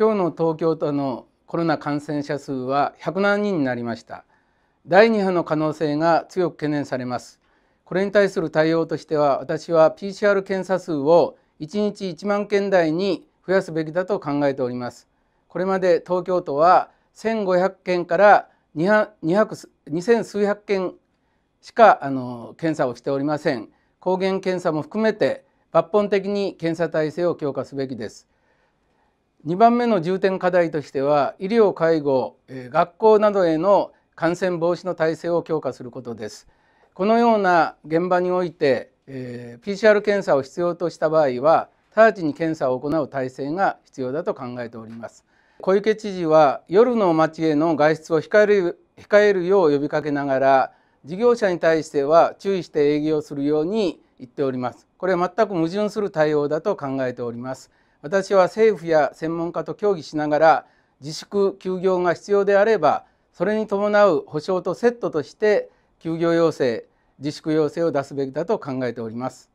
今日の東京都のコロナ感染者数は107 0人になりました第2波の可能性が強く懸念されますこれに対する対応としては私は PCR 検査数を1日1万件台に増やすべきだと考えておりますこれまで東京都は1500件から2000数百件しかあの検査をしておりません抗原検査も含めて抜本的に検査体制を強化すべきです2番目の重点課題としては医療介護学校などへの感染防止の体制を強化することですこのような現場において、え PCR 検査を必要とした場合は直ちに検査を行う体制が必要だと考えております小池知事は夜の街への外出を控える控えるよう呼びかけながら事業者に対しては注意して営業するように言っておりますこれは全く矛盾する対応だと考えております私は政府や専門家と協議しながら自粛休業が必要であればそれに伴う補償とセットとして休業要請自粛要請を出すべきだと考えております。